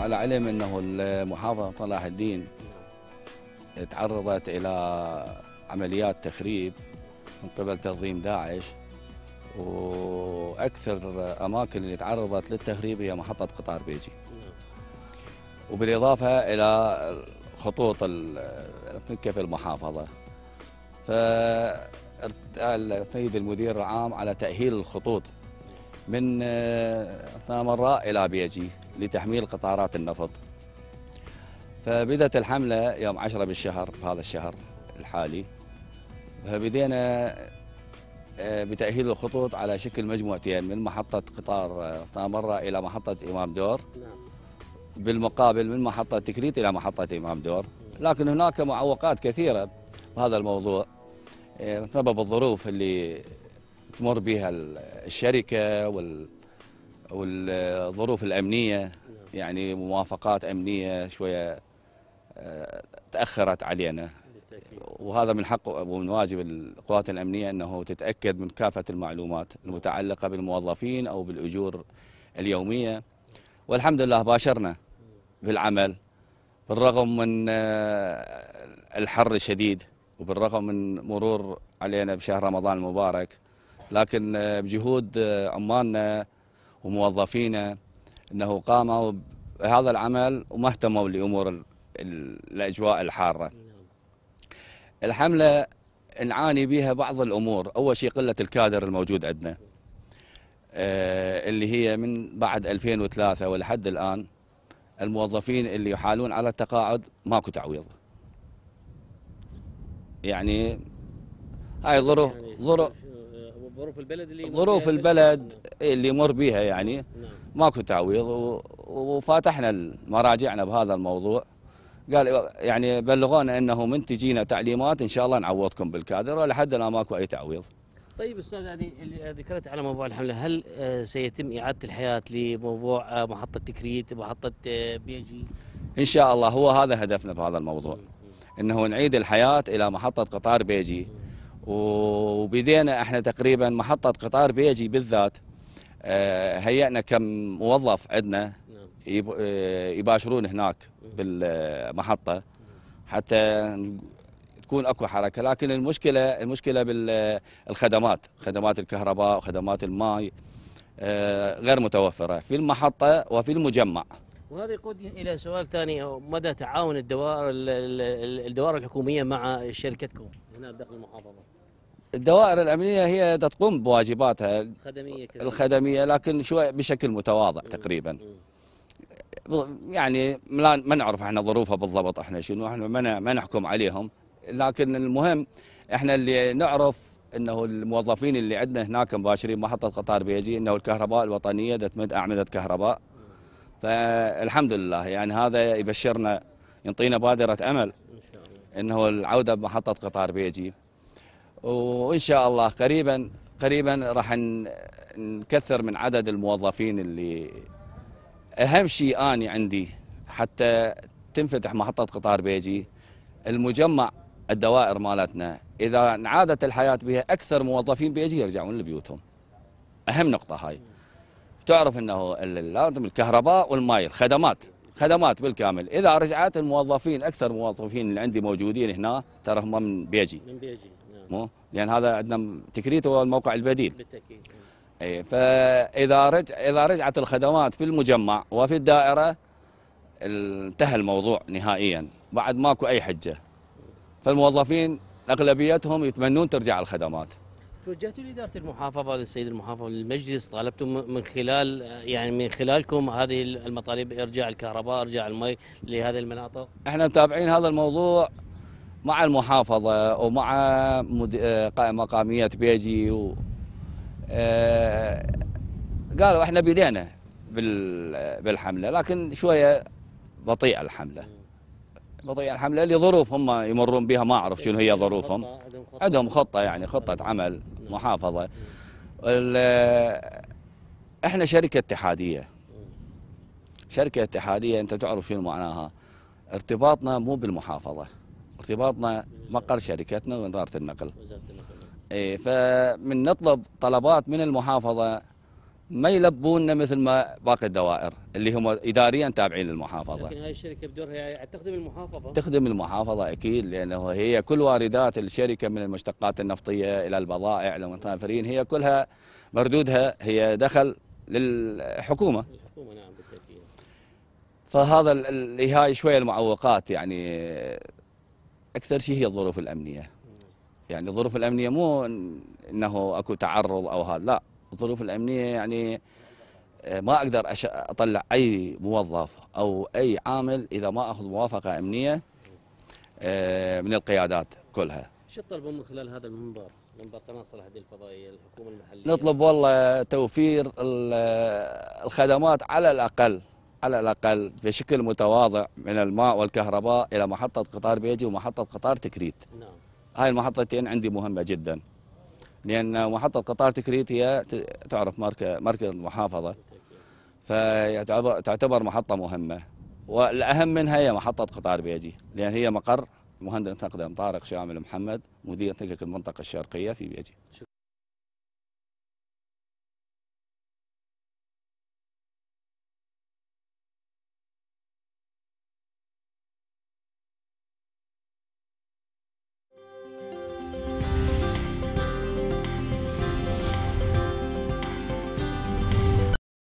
على علم انه المحافظه صلاح الدين تعرضت الى عمليات تخريب من قبل تنظيم داعش واكثر اماكن اللي تعرضت للتخريب هي محطه قطار بيجي وبالاضافه الى خطوط تنكف المحافظه ف السيد المدير العام على تأهيل الخطوط من آه، سامراء إلى بيجي لتحميل قطارات النفط فبدأت الحملة يوم 10 بالشهر بهذا الشهر الحالي فبدينا آه، بتأهيل الخطوط على شكل مجموعتين من محطة قطار طامرة آه، إلى محطة إمام دور نعم. بالمقابل من محطة تكريت إلى محطة إمام دور لكن هناك معوقات كثيرة بهذا الموضوع بسبب الظروف اللي تمر بها الشركة وال والظروف الأمنية يعني موافقات أمنية شوية آه، تأخرت علينا وهذا من حق ومن واجب القوات الأمنية أنه تتأكد من كافة المعلومات المتعلقة بالموظفين أو بالأجور اليومية والحمد لله باشرنا بالعمل بالرغم من آه، الحر الشديد وبالرغم من مرور علينا بشهر رمضان المبارك لكن آه، بجهود آه، عمالنا وموظفينا انه قاموا بهذا العمل وما اهتموا لامور الاجواء الحاره. الحمله نعاني بها بعض الامور، اول شيء قله الكادر الموجود عندنا. آه، اللي هي من بعد 2003 ولحد الان الموظفين اللي يحالون على التقاعد ماكو تعويض. يعني هاي ظروف يعني ظروف ظروف البلد اللي ظروف البلد اللي يمر بها يعني نعم. ماكو تعويض وفاتحنا مراجعنا بهذا الموضوع قال يعني بلغونا انه من تجينا تعليمات ان شاء الله نعوضكم بالكادر ولحد الان ماكو اي تعويض. طيب استاذ يعني اللي ذكرت على موضوع الحمله هل آه، سيتم اعاده الحياه لموضوع آه، محطه تكريت محطه آه، بيجي؟ ان شاء الله هو هذا هدفنا بهذا الموضوع انه نعيد الحياه الى محطه قطار بيجي وبدينا احنا تقريبا محطه قطار بيجي بالذات آه، هيئنا كم موظف عندنا نعم. آه، يباشرون هناك بالمحطه حتى تكون اكو حركه لكن المشكله المشكله بالخدمات خدمات الكهرباء وخدمات الماء آه، غير متوفره في المحطه وفي المجمع وهذا يقودني الى سؤال ثاني مدى تعاون الدوائر الدوائر الحكوميه مع شركتكم هنا بداخل المحافظة الدوائر الأمنية هي تقوم بواجباتها الخدمية الخدمية لكن شوي بشكل متواضع تقريبا يعني ما نعرف احنا ظروفها بالضبط احنا شنو احنا ما نحكم عليهم لكن المهم احنا اللي نعرف انه الموظفين اللي عندنا هناك مباشرين محطه قطار بيجي انه الكهرباء الوطنيه تمد اعمده كهرباء فالحمد لله يعني هذا يبشرنا ينطينا بادره امل ان شاء الله انه العوده بمحطه قطار بيجي وان شاء الله قريبا قريبا راح نكثر من عدد الموظفين اللي اهم شيء اني عندي حتى تنفتح محطه قطار بيجي المجمع الدوائر مالتنا اذا انعادت الحياه بها اكثر موظفين بيجي يرجعون لبيوتهم اهم نقطه هاي تعرف انه لازم الكهرباء والماء الخدمات خدمات بالكامل اذا رجعت الموظفين اكثر موظفين اللي عندي موجودين هنا ترى هم من بيجي من بيجي نعم. مو لان هذا عندنا تكريت هو الموقع البديل بالتاكيد نعم. اي فاذا رجع اذا رجعت الخدمات في المجمع وفي الدائره انتهى الموضوع نهائيا بعد ماكو اي حجه فالموظفين اغلبيتهم يتمنون ترجع الخدمات توجهت لاداره المحافظه للسيد المحافظ للمجلس طالبتم من خلال يعني من خلالكم هذه المطالب ارجاع الكهرباء ارجاع المي لهذه المناطق احنا متابعين هذا الموضوع مع المحافظه ومع آه، مقاميه بيجي و آه، قالوا احنا بدينا بالحمله لكن شويه بطيئه الحمله بطيئه الحمله لظروف هم يمرون بها ما اعرف شنو هي ظروفهم عندهم خطه يعني خطه عمل محافظه احنا شركه اتحاديه شركه اتحاديه انت تعرف شنو معناها ارتباطنا مو بالمحافظه ارتباطنا مقر شركتنا وزارة النقل ايه فمن نطلب طلبات من المحافظه ما يلبوننا مثل ما باقي الدوائر اللي هم اداريا تابعين للمحافظه. لكن هاي الشركه بدورها يعني تخدم المحافظه. تخدم المحافظه اكيد لانه هي كل واردات الشركه من المشتقات النفطيه الى البضائع للمسافرين هي كلها مردودها هي دخل للحكومه. نعم بالتاكيد. فهذا اللي هاي شويه المعوقات يعني اكثر شيء هي الظروف الامنيه. يعني الظروف الامنيه مو انه اكو تعرض او هذا لا الظروف الامنيه يعني آه، ما اقدر اطلع اي موظف او اي عامل اذا ما اخذ موافقه امنيه آه، من القيادات كلها. شو تطلبون من خلال هذا المنبر؟ منبر قناه صلاح الدين الفضائيه الحكومه المحليه نطلب والله توفير الخدمات على الاقل على الاقل بشكل متواضع من الماء والكهرباء الى محطه قطار بيجي ومحطه قطار تكريت. نعم. هاي المحطتين عندي مهمه جدا. لأن محطة قطار تكريت هي تعرف مركز مركز المحافظة فتعتبر محطة مهمة والأهم منها هي محطة قطار بيجي لأن هي مقر مهندس أقدم طارق شامل محمد مدير تلك المنطقة الشرقية في بيجي